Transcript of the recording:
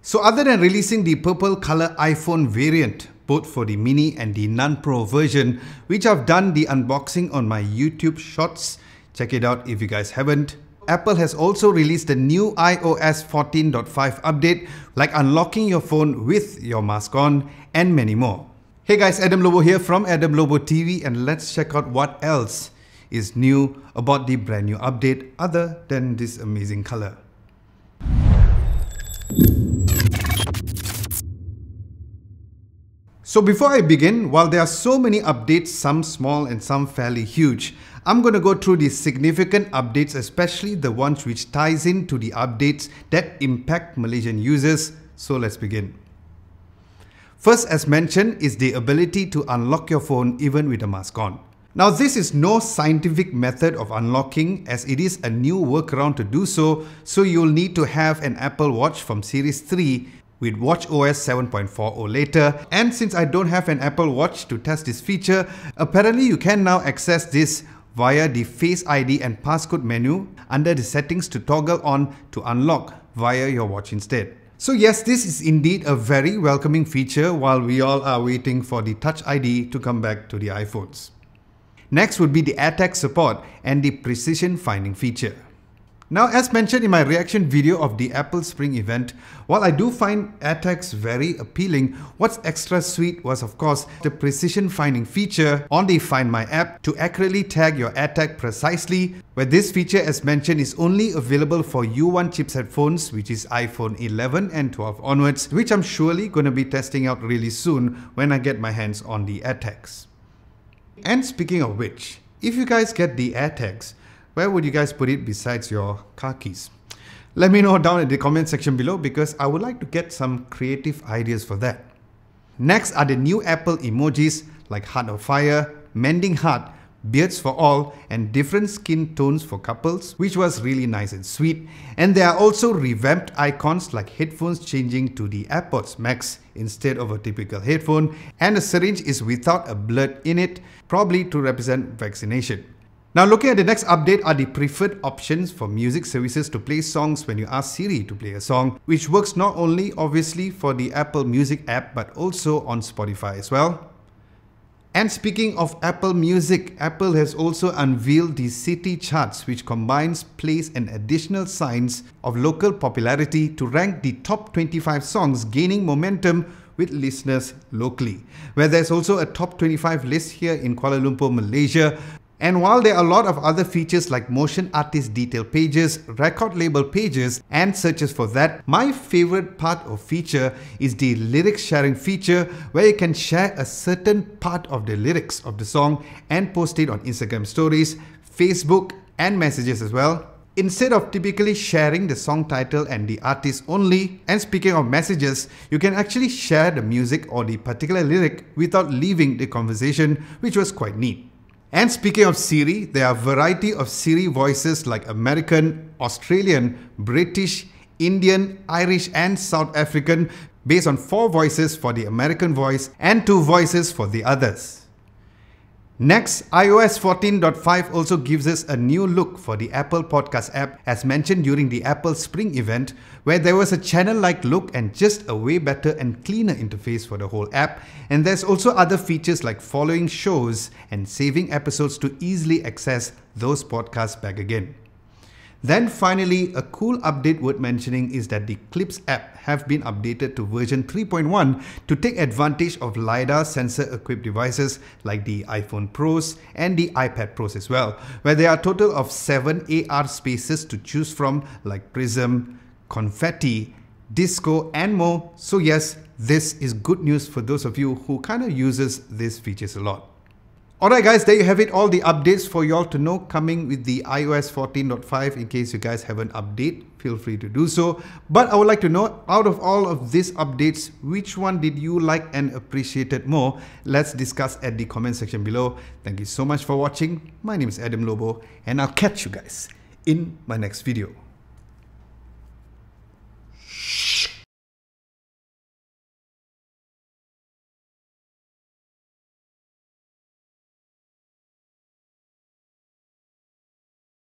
So other than releasing the purple color iPhone variant, both for the mini and the non-pro version, which I've done the unboxing on my YouTube shorts, check it out if you guys haven't. Apple has also released the new iOS 14.5 update, like unlocking your phone with your mask on, and many more. Hey guys, Adam Lobo here from Adam Lobo TV, and let's check out what else is new about the brand new update other than this amazing color. So before I begin, while there are so many updates, some small and some fairly huge, I'm going to go through the significant updates, especially the ones which ties in to the updates that impact Malaysian users. So let's begin. First, as mentioned, is the ability to unlock your phone even with a mask on. Now, this is no scientific method of unlocking as it is a new workaround to do so, so you'll need to have an Apple Watch from Series 3 with OS 7.4 or later. And since I don't have an Apple Watch to test this feature, apparently you can now access this via the Face ID and passcode menu under the settings to toggle on to unlock via your watch instead. So yes, this is indeed a very welcoming feature while we all are waiting for the Touch ID to come back to the iPhones. Next would be the AirTag support and the precision finding feature. Now, as mentioned in my reaction video of the Apple Spring event, while I do find AirTags very appealing, what's extra sweet was of course the precision finding feature on the Find My app to accurately tag your AirTag precisely, where this feature as mentioned is only available for U1 chipset phones, which is iPhone 11 and 12 onwards, which I'm surely going to be testing out really soon when I get my hands on the AirTags. And speaking of which, if you guys get the AirTags, where would you guys put it besides your car keys? Let me know down in the comment section below because I would like to get some creative ideas for that. Next are the new Apple emojis like Heart of Fire, Mending Heart, Beards for All and different skin tones for couples which was really nice and sweet. And there are also revamped icons like headphones changing to the AirPods Max instead of a typical headphone and a syringe is without a blood in it probably to represent vaccination. Now looking at the next update are the preferred options for music services to play songs when you ask Siri to play a song, which works not only obviously for the Apple Music app but also on Spotify as well. And speaking of Apple Music, Apple has also unveiled the City Charts, which combines place and additional signs of local popularity to rank the top 25 songs gaining momentum with listeners locally. Where there's also a top 25 list here in Kuala Lumpur, Malaysia, and while there are a lot of other features like motion artist detail pages, record label pages and searches for that, my favorite part or feature is the lyric sharing feature where you can share a certain part of the lyrics of the song and post it on Instagram stories, Facebook and messages as well. Instead of typically sharing the song title and the artist only, and speaking of messages, you can actually share the music or the particular lyric without leaving the conversation, which was quite neat. And speaking of Siri, there are a variety of Siri voices like American, Australian, British, Indian, Irish and South African based on four voices for the American voice and two voices for the others. Next, iOS 14.5 also gives us a new look for the Apple Podcast app as mentioned during the Apple Spring event where there was a channel-like look and just a way better and cleaner interface for the whole app and there's also other features like following shows and saving episodes to easily access those podcasts back again. Then finally, a cool update worth mentioning is that the Clips app have been updated to version 3.1 to take advantage of LiDAR sensor equipped devices like the iPhone Pros and the iPad Pros as well, where there are a total of 7 AR spaces to choose from like Prism, Confetti, Disco and more. So yes, this is good news for those of you who kind of uses these features a lot. Alright guys, there you have it. All the updates for y'all to know coming with the iOS 14.5 in case you guys haven't updated, feel free to do so. But I would like to know out of all of these updates, which one did you like and appreciated more? Let's discuss at the comment section below. Thank you so much for watching. My name is Adam Lobo and I'll catch you guys in my next video.